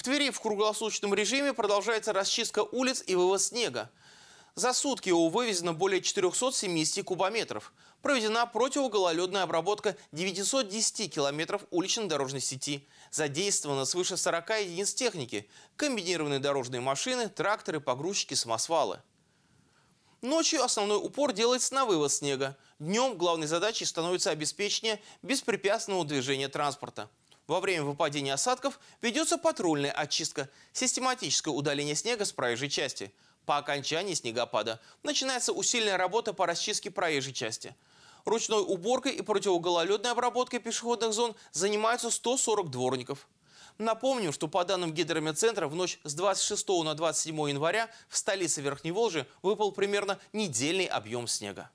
В Твери в круглосуточном режиме продолжается расчистка улиц и вывоз снега. За сутки его вывезено более 470 кубометров. Проведена противогололедная обработка 910 километров улично дорожной сети. Задействовано свыше 40 единиц техники, комбинированные дорожные машины, тракторы, погрузчики, самосвалы. Ночью основной упор делается на вывоз снега. Днем главной задачей становится обеспечение беспрепятственного движения транспорта. Во время выпадения осадков ведется патрульная очистка, систематическое удаление снега с проезжей части. По окончании снегопада начинается усиленная работа по расчистке проезжей части. Ручной уборкой и противогололедной обработкой пешеходных зон занимаются 140 дворников. Напомним, что по данным гидромедцентра в ночь с 26 на 27 января в столице Верхней Волжи выпал примерно недельный объем снега.